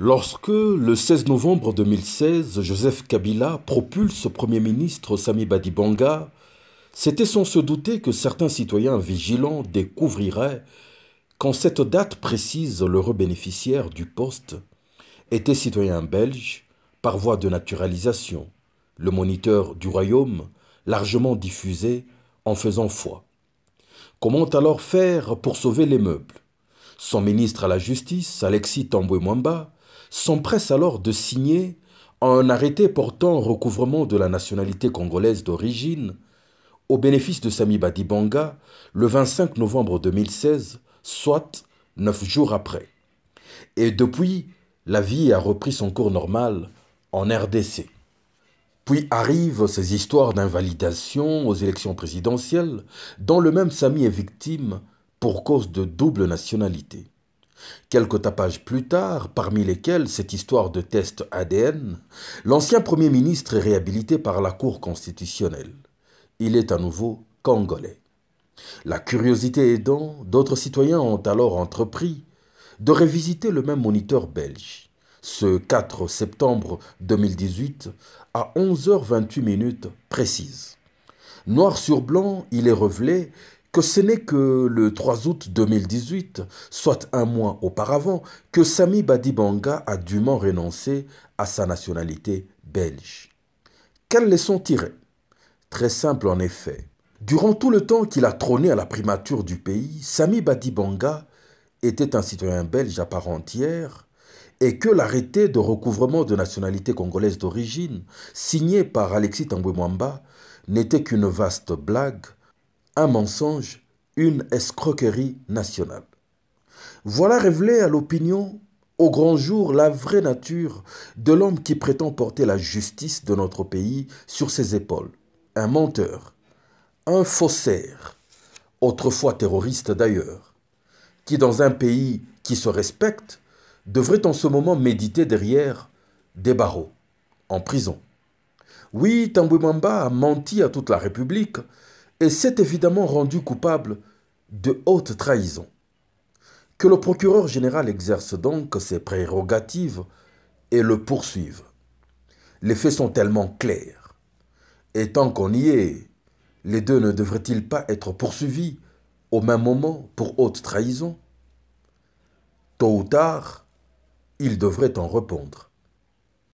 Lorsque, le 16 novembre 2016, Joseph Kabila propulse Premier ministre Sami Badibanga, c'était sans se douter que certains citoyens vigilants découvriraient qu'en cette date précise, l'heureux bénéficiaire du poste était citoyen belge par voie de naturalisation, le moniteur du royaume largement diffusé en faisant foi. Comment alors faire pour sauver les meubles Son ministre à la justice, Alexis Tamboué Mwamba, s'empresse alors de signer un arrêté portant recouvrement de la nationalité congolaise d'origine au bénéfice de Sami Badibanga le 25 novembre 2016, soit neuf jours après. Et depuis, la vie a repris son cours normal en RDC. Puis arrivent ces histoires d'invalidation aux élections présidentielles, dont le même Sami est victime pour cause de double nationalité. Quelques tapages plus tard, parmi lesquels cette histoire de test ADN, l'ancien Premier ministre est réhabilité par la Cour constitutionnelle. Il est à nouveau congolais. La curiosité aidant, d'autres citoyens ont alors entrepris de révisiter le même moniteur belge. Ce 4 septembre 2018, à 11h28 minutes précises. Noir sur blanc, il est revelé que ce n'est que le 3 août 2018, soit un mois auparavant, que Sami Badibanga a dûment renoncé à sa nationalité belge. Quelle leçon tirer Très simple en effet. Durant tout le temps qu'il a trôné à la primature du pays, Sami Badibanga était un citoyen belge à part entière et que l'arrêté de recouvrement de nationalité congolaise d'origine, signé par Alexis Tambwe n'était qu'une vaste blague un mensonge, une escroquerie nationale. Voilà révélé à l'opinion au grand jour la vraie nature de l'homme qui prétend porter la justice de notre pays sur ses épaules. Un menteur, un faussaire, autrefois terroriste d'ailleurs, qui dans un pays qui se respecte devrait en ce moment méditer derrière des barreaux, en prison. Oui, Tambouimamba a menti à toute la République et s'est évidemment rendu coupable de haute trahison. Que le procureur général exerce donc ses prérogatives et le poursuive. Les faits sont tellement clairs. Et tant qu'on y est, les deux ne devraient-ils pas être poursuivis au même moment pour haute trahison Tôt ou tard, ils devraient en répondre.